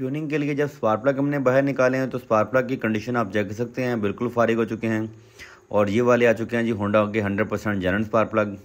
tuning के लिए जब स्पार्क प्लग हमने बाहर निकाले हैं तो स्पार्क प्लग की कंडीशन आप देख सकते हैं बिल्कुल फारिग हो चुके हैं और ये वाले आ चुके हैं जी होंडा के hundred percent general spark plug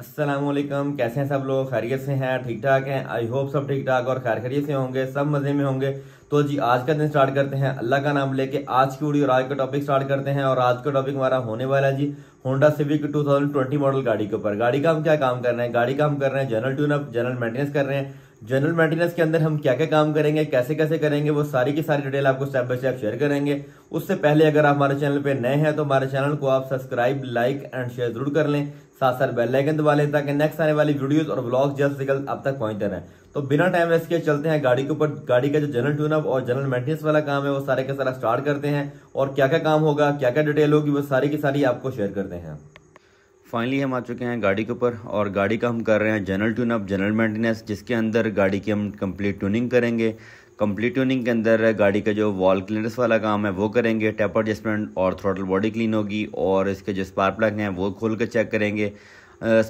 Aslam कैसे हैं सब लोग खैरियत से हैं ठीक ठाक हैं आई होप सब ठीक ठाक और खैर खैरियत से होंगे सब मज़े में होंगे तो जी आज का दिन स्टार्ट करते हैं अल्लाह का नाम लेके आज की वीडियो और आज का टॉपिक स्टार्ट करते हैं और आज का टॉपिक हमारा होने वाला है जी होंडा सिविक 2020 मॉडल गाड़ी के ऊपर गाड़ी का हम क्या काम कर रहे हैं गाड़ी का हम कर रहे हैं जनरल ट्यूनअप जनरल मेंटेनेंस कर रहे हैं जनरल मेंटेनेंस के अंदर हम क्या क्या काम करेंगे कैसे कैसे करेंगे वो सारी की सारी डिटेल आपको स्टेप बाय स्टेप शेयर करेंगे उससे पहले अगर आप हमारे चैनल पे नए हैं तो हमारे चैनल को आप सब्सक्राइब लाइक एंड शेयर जरूर कर लें साथ साथ बेल आइकन दबा लें ताकि नेक्स्ट आने वाली वीडियोस और ब्लॉग जल्द से जल्द आप तक पहुंचते रहें तो बिना टाइम वेस्ट किए चलते हैं गाड़ी के ऊपर गाड़ी का जो जनरल ट्यूनअप और जनरल मेंटेनेंस वाला काम है वो सारे का सारा स्टार्ट करते हैं और क्या क्या काम होगा क्या क्या डिटेल होगी वो सारी की सारी आपको शेयर करते हैं फाइनली हम आ चुके हैं गाड़ी के ऊपर और गाड़ी का हम कर रहे हैं जनरल ट्यूनअप जनरल मेंटेनेंस जिसके अंदर गाड़ी की हम कंप्लीट ट्यूनिंग करेंगे कंप्लीट ट्यूनिंग के अंदर गाड़ी का जो वॉल क्लीनर्स वाला काम है वो करेंगे टेपर एडजस्टमेंट और थ्रोटल बॉडी क्लीन होगी और इसके जो स्पार्क प्लग हैं वो खोल कर चेक करेंगे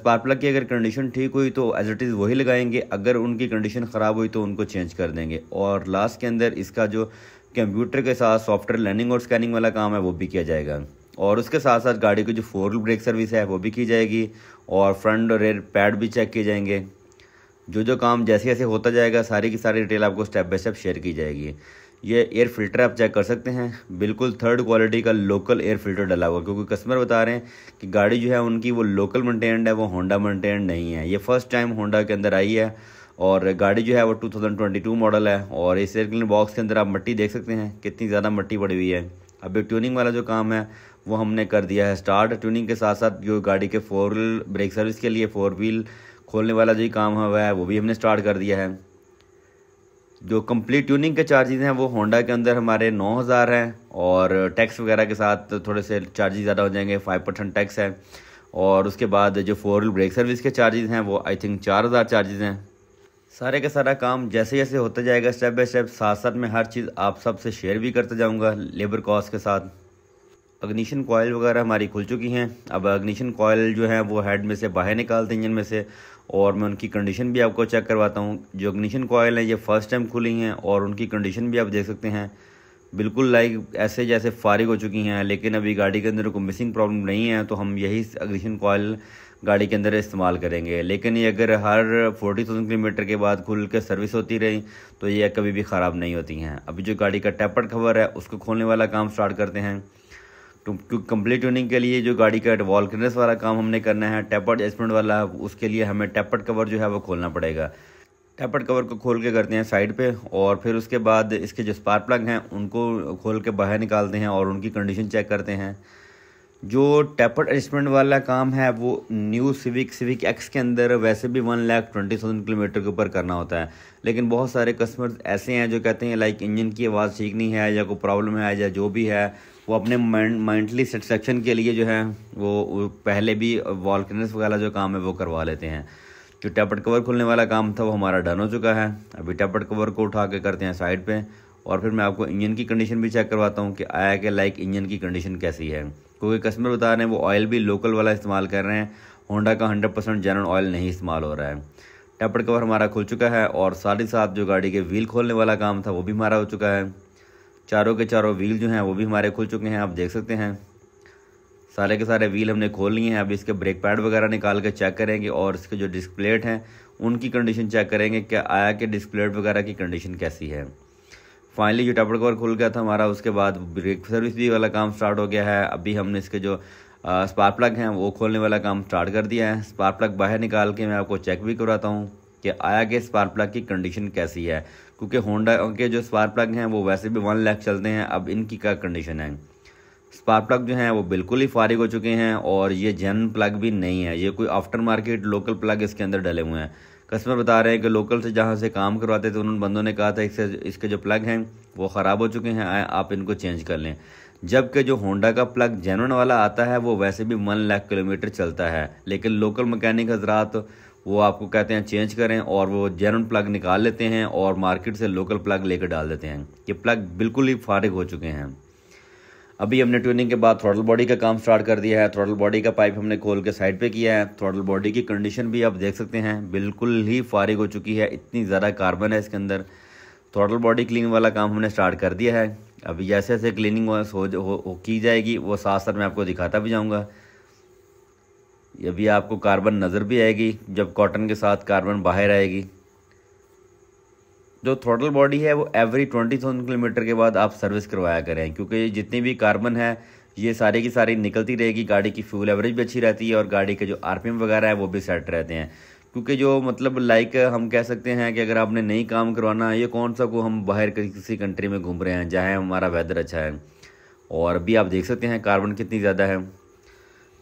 स्पार्क प्लग की अगर कंडीशन ठीक हुई तो एज इट इज़ वही लगाएंगे अगर उनकी कंडीशन ख़राब हुई तो उनको चेंज कर देंगे और लास्ट के अंदर इसका जो कंप्यूटर के साथ सॉफ्टवेयर लर्निंग और स्कैनिंग वाला काम है वो भी किया जाएगा और उसके साथ साथ गाड़ी की जो फोर व्हील ब्रेक सर्विस है वो भी की जाएगी और फ्रंट और रेयर पैड भी चेक किए जाएंगे जो जो काम जैसे जैसे होता जाएगा सारी की सारी डिटेल आपको स्टेप बाय स्टेप शेयर की जाएगी ये एयर फिल्टर आप चेक कर सकते हैं बिल्कुल थर्ड क्वालिटी का लोकल एयर फिल्टर डला हुआ क्योंकि कस्टमर बता रहे हैं कि गाड़ी जो है उनकी वो लोकल मेंटेन्ड है वो होंडा मेंटेन्ड नहीं है ये फर्स्ट टाइम होंडा के अंदर आई है और गाड़ी जो है वो 2022 मॉडल है और इस एयर क्लीन बॉक्स के अंदर आप मट्टी देख सकते हैं कितनी ज़्यादा मट्टी पड़ी हुई है अभी ट्यूनिंग वाला जो काम है वो हमने कर दिया है स्टार्ट ट्यूनिंग के साथ साथ जो गाड़ी के फोर व्हील ब्रेक सर्विस के लिए फोर व्हील खोलने वाला जो काम हुआ है वो भी हमने स्टार्ट कर दिया है जो कंप्लीट ट्यूनिंग के चार्जेस हैं वो होंडा के अंदर हमारे 9000 हैं और टैक्स वगैरह के साथ थोड़े से चार्जेस ज़्यादा हो जाएंगे 5 परसेंट टैक्स है और उसके बाद जो फोर व्हील ब्रेक सर्विस के चार्जेस हैं वो आई थिंक 4000 चार्जेस हैं सारे का सारा काम जैसे जैसे होता जाएगा स्टेप बाय स्टेप साथ साथ में हर चीज़ आप सबसे शेयर भी करता जाऊँगा लेबर कॉस्ट के साथ अग्निशन कॉयल वगैरह हमारी खुल चुकी हैं अब अग्निशन कॉयल जो है वो हेड में से बाहर निकालते हैं इंजन में से और मैं उनकी कंडीशन भी आपको चेक करवाता हूँ जो अग्निशन कॉयल हैं ये फ़र्स्ट टाइम खुली हैं और उनकी कंडीशन भी आप देख सकते हैं बिल्कुल लाइक ऐसे जैसे फारिग हो चुकी हैं लेकिन अभी गाड़ी के अंदर कोई मिसिंग प्रॉब्लम नहीं है तो हम यही अग्निशन कॉयल गाड़ी के अंदर इस्तेमाल करेंगे लेकिन ये अगर हर फोर्टी थाउजेंड किलोमीटर के बाद खुल के सर्विस होती रही तो ये कभी भी ख़राब नहीं होती हैं अभी जो गाड़ी का टैपर कवर है उसको खोलने वाला काम स्टार्ट करते हैं तो कंप्लीट ट्यूनिंग के लिए जो गाड़ी का वॉलकनेस वाला काम हमने करना है टैपर्ड एडजस्टमेंट वाला उसके लिए हमें टेपर्ड कवर जो है वो खोलना पड़ेगा टैपर्ड कवर को खोल के करते हैं साइड पे और फिर उसके बाद इसके जो स्पार्क प्लग हैं उनको खोल के बाहर निकालते हैं और उनकी कंडीशन चेक करते हैं जो टैपर्ड एडजस्टमेंट वाला काम है वो न्यू सिविक सिविक एक्स के अंदर वैसे भी one lakh twenty thousand kilometre के ऊपर करना होता है लेकिन बहुत सारे कस्टमर्स ऐसे हैं जो कहते हैं लाइक इंजन की आवाज़ ठीक नहीं है या कोई प्रॉब्लम है या जो भी है वो अपने माइंडली सेटिसफेक्शन के लिए जो है वो पहले भी वॉलकनस वगैरह जो काम है वो करवा लेते हैं जो टैपट कवर खुलने वाला काम था वो हमारा डन हो चुका है अभी टैपट कवर को उठा के करते हैं साइड पे और फिर मैं आपको इंजन की कंडीशन भी चेक करवाता हूँ कि आया के लाइक इंजन की कंडीशन कैसी है क्योंकि कस्टमर बता रहे हैं वो ऑयल भी लोकल वाला इस्तेमाल कर रहे हैं होंडा का हंड्रेड परसेंट जेनरल ऑयल नहीं इस्तेमाल हो रहा है टैपट कवर हमारा खुल चुका है और साथ ही साथ जो गाड़ी के व्हील खोलने वाला काम था वो भी हमारा हो चुका है चारों के चारों व्हील जो हैं वो भी हमारे खुल चुके हैं आप देख सकते हैं सारे के सारे व्हील हमने खोल लिए हैं अब इसके ब्रेक पैड वगैरह निकाल के चेक करेंगे और इसके जो डिस्क प्लेट हैं उनकी कंडीशन चेक करेंगे कि आया कि डिस्क प्लेट वगैरह की कंडीशन कैसी है फाइनली जो टपड़ कवर खुल गया था हमारा उसके बाद ब्रेक सर्विस भी वाला काम स्टार्ट हो गया है अभी हमने इसके जो स्पार्क प्लग हैं वो खोलने वाला काम स्टार्ट कर दिया है स्पार्क प्लग बाहर निकाल के मैं आपको चेक भी कराता हूँ कि आया कि स्पार्क प्लग की कंडीशन कैसी है क्योंकि होंडा के जो स्पार प्लग हैं वो वैसे भी वन लाख चलते हैं अब इनकी क्या कंडीशन है स्पार प्लग जो हैं वो बिल्कुल ही फारिग हो चुके हैं और ये जैन प्लग भी नहीं है ये कोई आफ्टर मार्केट लोकल प्लग इसके अंदर डले हुए हैं कस्टमर बता रहे हैं कि लोकल से जहाँ से काम करवाते थे उन बंदों ने कहा था इससे इसके जो प्लग हैं वो ख़राब हो चुके हैं आप इनको चेंज कर लें जबकि जो होंडा का प्लग जेनवन वाला आता है वो वैसे भी वन लाख किलोमीटर चलता है लेकिन लोकल मकैनिक हजरात वो आपको कहते हैं चेंज करें और वो जेनवन प्लग निकाल लेते हैं और मार्केट से लोकल प्लग लेकर डाल देते हैं ये प्लग बिल्कुल ही फारिग हो चुके हैं अभी हमने ट्यूनिंग के बाद थ्रोटल बॉडी का काम स्टार्ट कर दिया है थ्रोटल बॉडी का पाइप हमने खोल के साइड पे किया है थ्रोटल बॉडी की कंडीशन भी आप देख सकते हैं बिल्कुल ही फारिग हो चुकी है इतनी ज़्यादा कार्बन है इसके अंदर थ्रोटल बॉडी क्लीन वाला काम हमने स्टार्ट कर दिया है अभी जैसे जैसे क्लीनिंग हो, हो, हो की जाएगी वो साथ साथ मैं आपको दिखाता भी जाऊँगा अभी आपको कार्बन नज़र भी आएगी जब कॉटन के साथ कार्बन बाहर आएगी जो थ्रोटल बॉडी है वो एवरी ट्वेंटी थाउजेंड किलोमीटर के बाद आप सर्विस करवाया करें क्योंकि जितनी भी कार्बन है ये सारी की सारी निकलती रहेगी गाड़ी की फ्यूल एवरेज भी अच्छी रहती है और गाड़ी के जो आर वगैरह है वो भी सेट रहते हैं क्योंकि जो मतलब लाइक हम कह सकते हैं कि अगर आपने नहीं काम करवाना ये कौन सा को हम बाहर किसी कंट्री में घूम रहे हैं जहाँ हमारा वेदर अच्छा है और भी आप देख सकते हैं कार्बन कितनी ज़्यादा है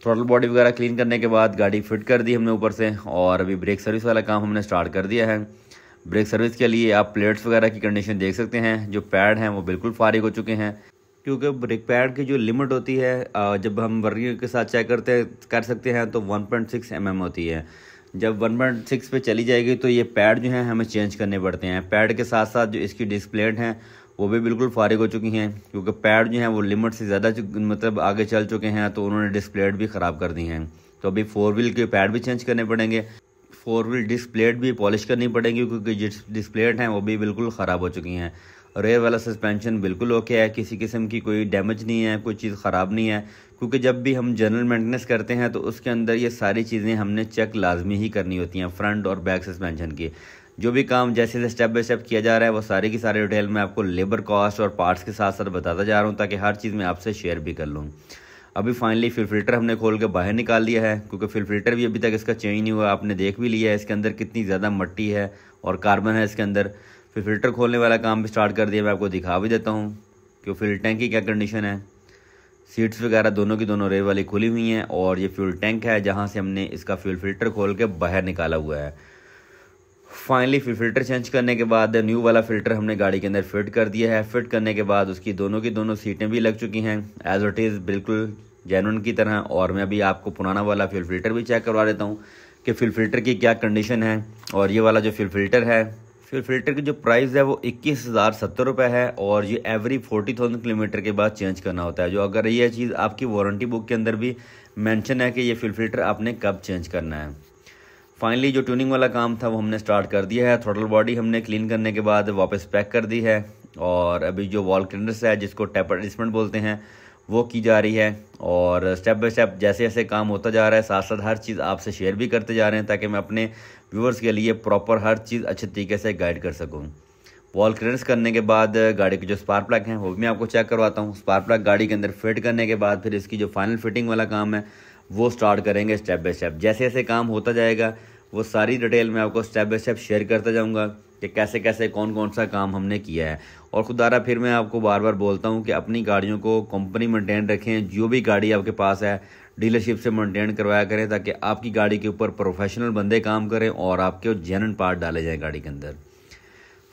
थ्रोटल बॉडी वगैरह क्लीन करने के बाद गाड़ी फिट कर दी हमने ऊपर से और अभी ब्रेक सर्विस वाला काम हमने स्टार्ट कर दिया है ब्रेक सर्विस के लिए आप प्लेट्स वगैरह की कंडीशन देख सकते हैं जो पैड हैं वो बिल्कुल फारिग हो चुके हैं क्योंकि ब्रेक पैड की जो लिमिट होती है जब हम वर्गी के साथ चेक करते कर सकते हैं तो 1.6 पॉइंट mm होती है जब 1.6 पे चली जाएगी तो ये पैड जो हैं हमें चेंज करने पड़ते हैं पैड के साथ साथ जो इसकी डिस्प्लेट हैं वो भी बिल्कुल फारिग हो चुकी हैं क्योंकि पैड जो हैं वो लिमिट से ज़्यादा मतलब आगे चल चुके हैं तो उन्होंने डिस्प्लेट भी ख़राब कर दी हैं तो अभी फोर व्हील के पैड भी चेंज करने पड़ेंगे फोर व्हील डिस्प्लेट भी पॉलिश करनी पड़ेगी क्योंकि जिस डिस्प्लेट हैं वो भी बिल्कुल ख़राब हो चुकी हैं रेयर वाला सस्पेंशन बिल्कुल ओके है किसी किस्म की कोई डैमेज नहीं है कोई चीज़ ख़राब नहीं है क्योंकि जब भी हम जनरल मेंटेनेंस करते हैं तो उसके अंदर ये सारी चीज़ें हमने चेक लाजमी ही करनी होती हैं फ्रंट और बैक सस्पेंशन की जो भी काम जैसे जैसे स्टेप बाय स्टेप किया जा रहा है वो सारी की सारी डिटेल मैं आपको लेबर कॉस्ट और पार्ट्स के साथ साथ बताता जा रहा हूँ ताकि हर चीज़ मैं आपसे शेयर भी कर लूँ अभी फाइनली फिल फिल्टर हमने खोल के बाहर निकाल लिया है क्योंकि फिल फिल्टर भी अभी तक इसका चेंज नहीं हुआ आपने देख भी लिया है इसके अंदर कितनी ज़्यादा मट्टी है और कार्बन है इसके अंदर फिर फिल्टर खोलने वाला काम भी स्टार्ट कर दिया मैं आपको दिखा भी देता हूँ कि फिल टैंक की क्या कंडीशन है सीट्स वगैरह दोनों की दोनों रेल वाली खुली हुई हैं और ये फ्यूल टैंक है जहाँ से हमने इसका फ्यूल फिल्टर खोल के बाहर निकाला हुआ है फाइनली फिर फिल्टर चेंज करने के बाद न्यू वाला फिल्टर हमने गाड़ी के अंदर फिट कर दिया है फिट करने के बाद उसकी दोनों की दोनों सीटें भी लग चुकी हैं एज इट इज़ बिल्कुल जैन की तरह और मैं अभी आपको पुराना वाला फिल फिल्टर भी चेक करवा देता हूँ कि फिल फिल्टर की क्या कंडीशन है और ये वाला जो फिल फिल्टर है फिल फिल्टर की जो प्राइस है वो इक्कीस हज़ार सत्तर रुपये है और ये एवरी फोर्टी थाउजेंड किलोमीटर के बाद चेंज करना होता है जो अगर ये चीज़ आपकी वारंटी बुक के अंदर भी मेंशन है कि ये फिल फिल्टर आपने कब चेंज करना है फाइनली जो ट्यूनिंग वाला काम था वो हमने स्टार्ट कर दिया है थ्रोटल बॉडी हमने क्लीन करने के बाद वापस पैक कर दी है और अभी जो वॉल क्लीनर्स है जिसको टैप एडजस्टमेंट बोलते हैं वो की जा रही है और स्टेप बाय स्टेप जैसे जैसे काम होता जा रहा है साथ साथ हर चीज़ आपसे शेयर भी करते जा रहे हैं ताकि मैं अपने व्यूअर्स के लिए प्रॉपर हर चीज़ अच्छे तरीके से गाइड कर सकूँ वॉल क्लीनर्स करने के बाद गाड़ी के जो स्पार्क प्लग हैं वो भी मैं आपको चेक करवाता हूँ स्पार्क प्लग गाड़ी के अंदर फिट करने के बाद फिर इसकी जो फाइनल फिटिंग वाला काम है वो स्टार्ट करेंगे स्टेप बाय स्टेप जैसे जैसे काम होता जाएगा वो सारी डिटेल मैं आपको स्टेप बाय स्टेप शेयर करता जाऊँगा कि कैसे कैसे कौन कौन सा काम हमने किया है और खुदारा फिर मैं आपको बार बार बोलता हूँ कि अपनी गाड़ियों को कंपनी मेंटेन रखें जो भी गाड़ी आपके पास है डीलरशिप से मेंटेन करवाया करें ताकि आपकी गाड़ी के ऊपर प्रोफेशनल बंदे काम करें और आपके जेनन पार्ट डाले जाएँ गाड़ी के अंदर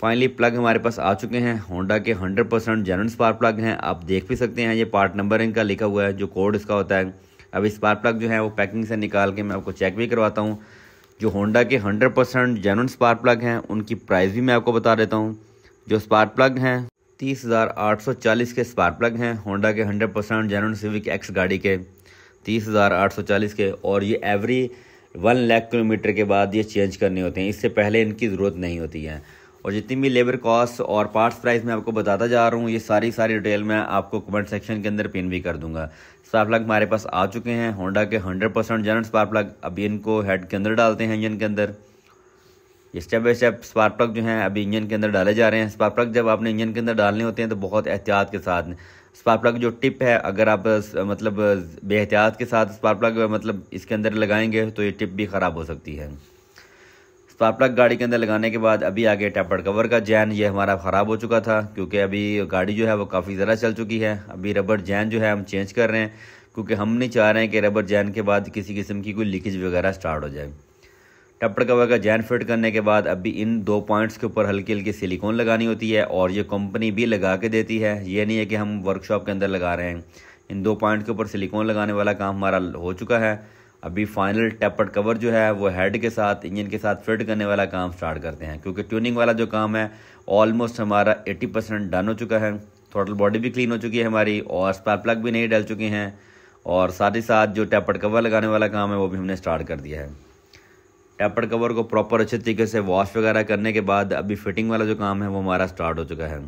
फाइनली प्लग हमारे पास आ चुके हैं होंडा के 100 परसेंट जेनरल स्पार प्लग हैं आप देख भी सकते हैं ये पार्ट नंबर इनका लिखा हुआ है जो कोड इसका होता है अब स्पार प्लग जो है वो पैकिंग से निकाल के मैं आपको चेक भी करवाता हूँ जो होंडा के 100% परसेंट जेनवन स्पार्क प्लग हैं उनकी प्राइस भी मैं आपको बता देता हूँ जो स्पार्क प्लग हैं 30,840 के स्पार्क प्लग हैं होंडा के 100% परसेंट जेनवन सिविक एक्स गाड़ी के 30,840 के और ये एवरी वन लैख किलोमीटर के बाद ये चेंज करने होते हैं इससे पहले इनकी ज़रूरत नहीं होती है और जितनी भी लेबर कॉस्ट और पार्ट्स प्राइस मैं आपको बताता जा रहा हूँ ये सारी सारी डिटेल मैं आपको कमेंट सेक्शन के अंदर पिन भी कर दूंगा स्पार प्लग हमारे पास आ चुके हैं होंडा के 100 परसेंट जनरल स्पार प्लग अभी इनको हेड के अंदर डालते हैं इंजन के अंदर ये step by step spark plug जो हैं अभी इंजन के अंदर डाले जा रहे हैं स्पार प्लग जब आपने इंजन के अंदर डालने होते हैं तो बहुत एहतियात के साथ स्पार प्लग जो टिप है अगर आप मतलब बेहतियात के साथ स्पार प्लग मतलब इसके अंदर लगाएंगे तो ये टिप भी ख़राब हो सकती है तो आप प्लग गाड़ी के अंदर लगाने के बाद अभी आगे टैपर कवर का जैन ये हमारा ख़राब हो चुका था क्योंकि अभी गाड़ी जो है वो काफ़ी ज़रा चल चुकी है अभी रबड़ जैन जो है हम चेंज कर रहे हैं क्योंकि हम नहीं चाह रहे हैं कि रबर जैन के बाद किसी किस्म की कोई लीकेज वगैरह स्टार्ट हो जाए टपड़ कवर का जैन फिट करने के बाद अभी इन दो पॉइंट्स के ऊपर हल्की हल्की सिलिकॉन लगानी होती है और ये कंपनी भी लगा के देती है ये नहीं है कि हम वर्कशॉप के अंदर लगा रहे हैं इन दो पॉइंट के ऊपर सिलिकॉन लगाने वाला काम हमारा हो चुका है अभी फाइनल टेपर्ड कवर जो है वो हेड के साथ इंजन के साथ फिट करने वाला काम स्टार्ट करते हैं क्योंकि ट्यूनिंग वाला जो काम है ऑलमोस्ट हमारा 80 परसेंट डन हो चुका है टोटल बॉडी भी क्लीन हो चुकी है हमारी और स्पार प्लग भी नहीं डल चुके हैं और साथ ही साथ जो टैपर्ड कवर लगाने वाला काम है वो भी हमने स्टार्ट कर दिया है टेपर्ड कवर को प्रॉपर अच्छे तरीके से वॉश वगैरह करने के बाद अभी फिटिंग वाला जो काम है वो हमारा स्टार्ट हो चुका है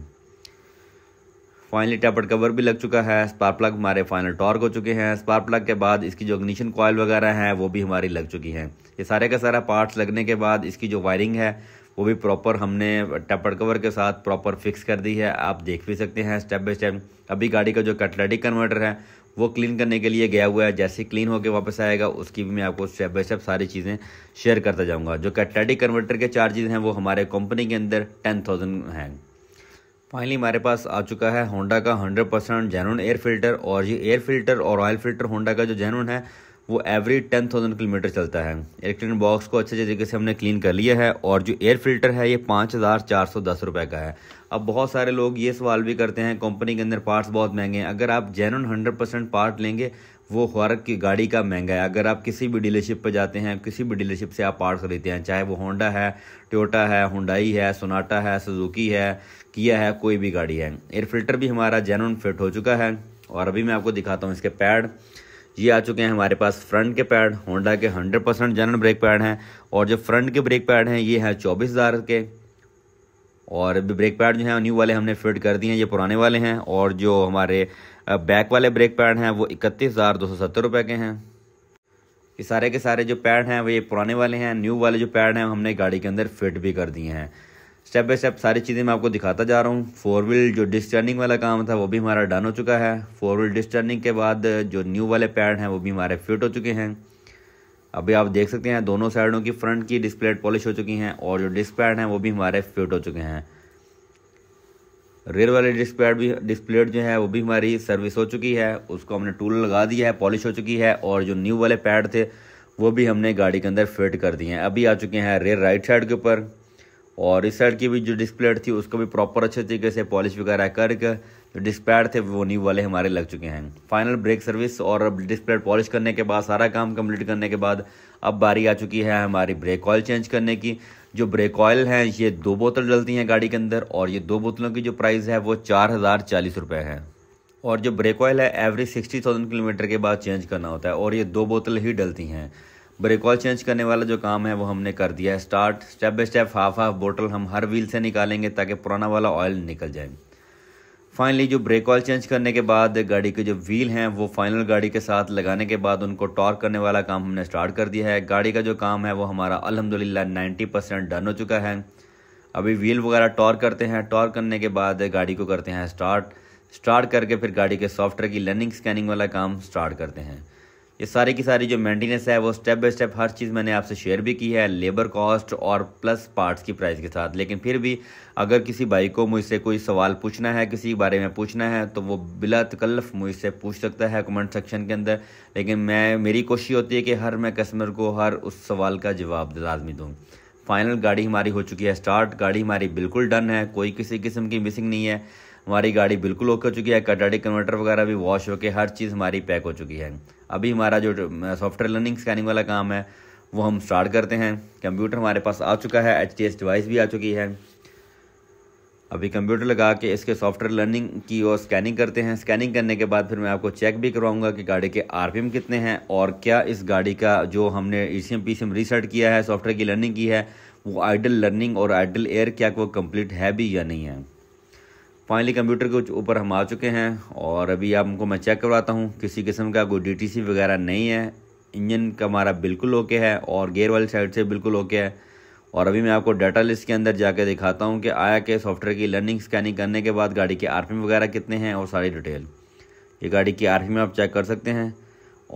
फाइनली टैपर्ड कवर भी लग चुका है स्पार्क प्लग हमारे फाइनल टॉर्क हो चुके हैं स्पार्क प्लग के बाद इसकी जो इग्निशन कॉयल वगैरह है वो भी हमारी लग चुकी है ये सारे का सारा पार्ट्स लगने के बाद इसकी जो वायरिंग है वो भी प्रॉपर हमने टैपर्ड कवर के साथ प्रॉपर फिक्स कर दी है आप देख भी सकते हैं स्टेप बाई स्टेप अभी गाड़ी का जो कैटलेटिक कन्वर्टर है वो क्लीन करने के लिए गया हुआ है जैसे क्लीन होकर वापस आएगा उसकी भी मैं आपको स्टेप बाय स्टेप सारी चीज़ें शेयर करता जाऊँगा जो कैटलेटिक कन्वर्टर के चार्जेज़ हैं वो हमारे कंपनी के अंदर टेन थाउजेंड हैं फाइनली हमारे पास आ चुका है होंडा का 100 परसेंट जैनून एयर फिल्टर और ये एयर फिल्टर और ऑयल फिल्टर होंडा का जो जेनुन है वो एवरी टेन थाउजेंड किलोमीटर चलता है इलेक्ट्रॉनिक बॉक्स को अच्छे तरीके से हमने क्लीन कर लिया है और जो एयर फिल्टर है ये पाँच हज़ार चार सौ दस रुपये का है अब बहुत सारे लोग ये सवाल भी करते हैं कंपनी के अंदर पार्ट्स बहुत महंगे हैं अगर आप जेनुन हंड्रेड परसेंट पार्ट लेंगे वो ख्वारक की गाड़ी का महंगा है अगर आप किसी भी डीलरशिप पर जाते हैं किसी भी डीलरशिप से आप पार्ट खरीदते हैं चाहे वो होंडा है टोयोटा है हुडाई है सोनाटा है सुजुकी है किया है कोई भी गाड़ी है एयर फिल्टर भी हमारा जेनुन फिट हो चुका है और अभी मैं आपको दिखाता हूँ इसके पैड ये आ चुके हैं हमारे पास फ्रंट के पैड होंडा के 100% परसेंट ब्रेक पैड हैं और जो फ्रंट के ब्रेक पैड हैं ये हैं चौबीस हज़ार के और ब्रेक पैड जो है न्यू वाले हमने फिट कर दिए हैं ये पुराने वाले हैं और जो हमारे बैक वाले ब्रेक पैड हैं वो इकतीस हज़ार दो सौ सत्तर रुपये के हैं ये सारे के सारे जो पैड हैं वो ये पुराने वाले हैं न्यू वाले जो पैड हैं हमने गाड़ी के अंदर फिट भी कर दिए हैं स्टेप बाय स्टेप सारी चीज़ें मैं आपको दिखाता जा रहा हूँ फोर व्हील जो डिस्टर्निंग वाला काम था वो भी हमारा डन हो चुका है फोर व्हील डिस्टर्निंग के बाद जो न्यू वाले पैड हैं वो भी हमारे फिट हो चुके हैं अभी आप देख सकते हैं दोनों साइडों की फ्रंट की डिस्प्लेट पॉलिश हो चुकी हैं और जो डिस्क पैड हैं वो भी हमारे फिट हो चुके हैं रेयर वाले डिस्क भी डिस्प्लेट जो है वो भी हमारी सर्विस हो चुकी है उसको हमने टूल लगा दिया है पॉलिश हो चुकी है और जो न्यू वाले पैड थे वो भी हमने गाड़ी के अंदर फिट कर दिए हैं अभी आ चुके हैं रेयर राइट साइड के ऊपर और इस साइड की भी जो डिस्प्लेट थी उसको भी प्रॉपर अच्छे तरीके से पॉलिश वगैरह करके जो डिस्पैड थे वो न्यू वाले हमारे लग चुके हैं फाइनल ब्रेक सर्विस और अब डिस्प्लेट पॉलिश करने के बाद सारा काम कंप्लीट करने के बाद अब बारी आ चुकी है हमारी ब्रेक ऑयल चेंज करने की जो ब्रेक ऑयल हैं ये दो बोतल डलती हैं गाड़ी के अंदर और ये दो बोतलों की जो प्राइस है वो चार हज़ार चालीस रुपये है और जो ब्रेक ऑयल है एवरी सिक्सटी थाउजेंड किलोमीटर के बाद चेंज करना होता है और ये दो बोतल ही डलती हैं ब्रेक ऑयल चेंज करने वाला जो काम है वो हमने कर दिया है start step by step half half बोतल हम हर व्हील से निकालेंगे ताकि पुराना वाला ऑयल निकल जाए फाइनली जो ब्रेक ऑयल चेंज करने के बाद गाड़ी के जो व्हील हैं वो फाइनल गाड़ी के साथ लगाने के बाद उनको टॉर्क करने वाला काम हमने स्टार्ट कर दिया है गाड़ी का जो काम है वो हमारा अलहमदिल्ला नाइन्टी परसेंट डन हो चुका है अभी व्हील वगैरह टॉर्क करते हैं टॉर्क करने के बाद गाड़ी को करते हैं स्टार्ट स्टार्ट करके फिर गाड़ी के सॉफ्टवेयर की लर्निंग स्कैनिंग वाला काम स्टार्ट करते हैं ये सारी की सारी जो मेंटेनेंस है वो स्टेप बाय स्टेप हर चीज़ मैंने आपसे शेयर भी की है लेबर कॉस्ट और प्लस पार्ट्स की प्राइस के साथ लेकिन फिर भी अगर किसी भाई को मुझसे कोई सवाल पूछना है किसी बारे में पूछना है तो वो बिला तकल्फ मुझसे पूछ सकता है कमेंट सेक्शन के अंदर लेकिन मैं मेरी कोशिश होती है कि हर मैं कस्टमर को हर उस सवाल का जवाब लाजमी दूँ फाइनल गाड़ी हमारी हो चुकी है स्टार्ट गाड़ी हमारी बिल्कुल डन है कोई किसी किस्म की मिसिंग नहीं है हमारी गाड़ी बिल्कुल ओके हो चुकी है कटाटिक कन्वर्टर वगैरह भी वॉश होकर हर चीज़ हमारी पैक हो चुकी है अभी हमारा जो सॉफ्टवेयर लर्निंग स्कैनिंग वाला काम है वो हम स्टार्ट करते हैं कंप्यूटर हमारे पास आ चुका है एच डिवाइस भी आ चुकी है अभी कंप्यूटर लगा के इसके सॉफ्टवेयर लर्निंग की और स्कैनिंग करते हैं स्कैनिंग करने के बाद फिर मैं आपको चेक भी करवाऊंगा कि गाड़ी के आरपीएम कितने हैं और क्या इस गाड़ी का जो हमने E C M P C M reset किया है सॉफ्टवेयर की लर्निंग की है वो आइडल लर्निंग और आइडल एयर क्या वो कम्प्लीट है भी या नहीं है फाइनली कंप्यूटर के ऊपर हम आ चुके हैं और अभी आपको मैं चेक करवाता हूँ किसी किस्म का कोई डीटीसी वगैरह नहीं है इंजन का हमारा बिल्कुल ओके है और गेयर वाली साइड से बिल्कुल ओके है और अभी मैं आपको डाटा लिस्ट के अंदर जाके दिखाता हूँ कि आया के सॉफ्टवेयर की लर्निंग स्कैनिंग करने के बाद गाड़ी के आर वगैरह कितने हैं और सारी डिटेल ये गाड़ी की आर आप चेक कर सकते हैं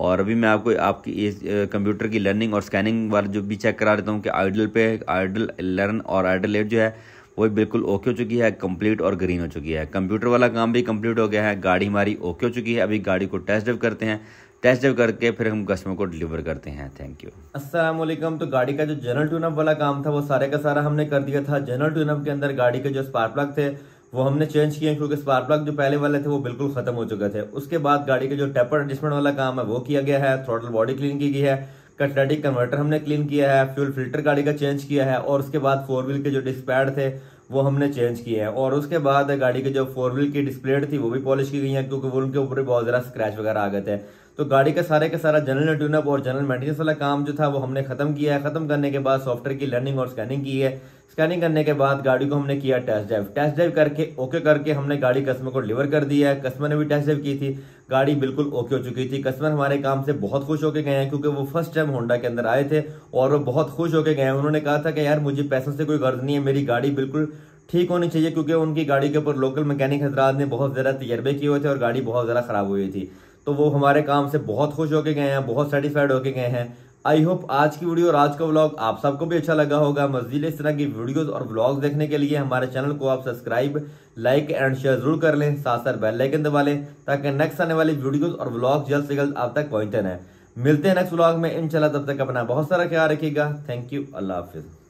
और अभी मैं आपको आपकी इस कंप्यूटर की लर्निंग और स्कैनिंग वाले जो भी चेक करा देता हूँ कि आइडल पे आइडल लर्न और आइडल एट जो है वो बिल्कुल ओके हो चुकी है कंप्लीट और ग्रीन हो चुकी है कंप्यूटर वाला काम भी कंप्लीट हो गया है गाड़ी हमारी ओके हो चुकी है अभी गाड़ी को टेस्ट ड्राइव करते हैं टेस्ट ड्राइव करके फिर हम कस्टमर को डिलीवर करते हैं थैंक यू असलम तो गाड़ी का जो जनरल ट्यूनअप वाला काम था वो सारे का सारा हमने कर दिया था जनरल ट्यूनअप के अंदर गाड़ी के जो स्पार्क प्लग थे वो हमने चेंज किए क्योंकि स्पार्क प्लग जो पहले वाले थे वो बिल्कुल खत्म हो चुके थे उसके बाद गाड़ी के जो टेपर एडजस्टमेंट वाला काम है वो किया गया है थ्रोटल बॉडी क्लीन की गई है कटनेटिक कन्वर्टर हमने क्लीन किया है फ्यूल फिल्टर गाड़ी का चेंज किया है और उसके बाद फोर व्हील के जो डिस्पैड थे वो हमने चेंज किए हैं और उसके बाद गाड़ी के जो फोर व्हील की डिस्प्लेट थी वो भी पॉलिश की गई है क्योंकि वो उनके ऊपर बहुत ज़्यादा स्क्रैच वगैरह आ गए थे तो गाड़ी का सारे का सारा जनरल ट्यूनअप और जनरल मेंटेनेंस वाला काम जो था वो हमने खत्म किया है खत्म करने के बाद सॉफ्टवेयर की लर्निंग और स्कैनिंग की है स्कैनिंग करने के बाद गाड़ी को हमने किया टेस्ट ड्राइव टेस्ट ड्राइव करके ओके करके हमने गाड़ी कस्टमर को डिलीवर कर दिया है कस्टमर ने भी टेस्ट ड्राइव की थी गाड़ी बिल्कुल ओके हो चुकी थी कस्टमर हमारे काम से बहुत खुश होकर गए हैं क्योंकि वो फर्स्ट टाइम होंडा के अंदर आए थे और वो बहुत खुश होकर गए हैं उन्होंने कहा था कि यार मुझे पैसों से कोई गर्ज नहीं है मेरी गाड़ी बिल्कुल ठीक होनी चाहिए क्योंकि उनकी गाड़ी के ऊपर लोकल मैकेनिक हजरात ने बहुत ज़्यादा तजर्बे किए हुए थे और गाड़ी बहुत ज़्यादा ख़राब हुई थी तो वो हमारे काम से बहुत खुश होके गए हैं बहुत सेटिस्फाइड होके गए हैं आई होप आज की वीडियो और आज का व्लॉग आप सबको भी अच्छा लगा होगा मजीद इस तरह की वीडियोस और व्लॉग्स देखने के लिए हमारे चैनल को आप सब्सक्राइब लाइक एंड शेयर जरूर कर लें साथ साथ बेल लाइकन दबा लें ताकि नेक्स्ट आने वाली वीडियोस और व्लॉग जल्द से जल्द आप तक पहुंचते रहें मिलते हैं नेक्स्ट व्लॉग में इन तब तक अपना बहुत सारा ख्याल रखेगा थैंक यू अल्लाह हाफिज़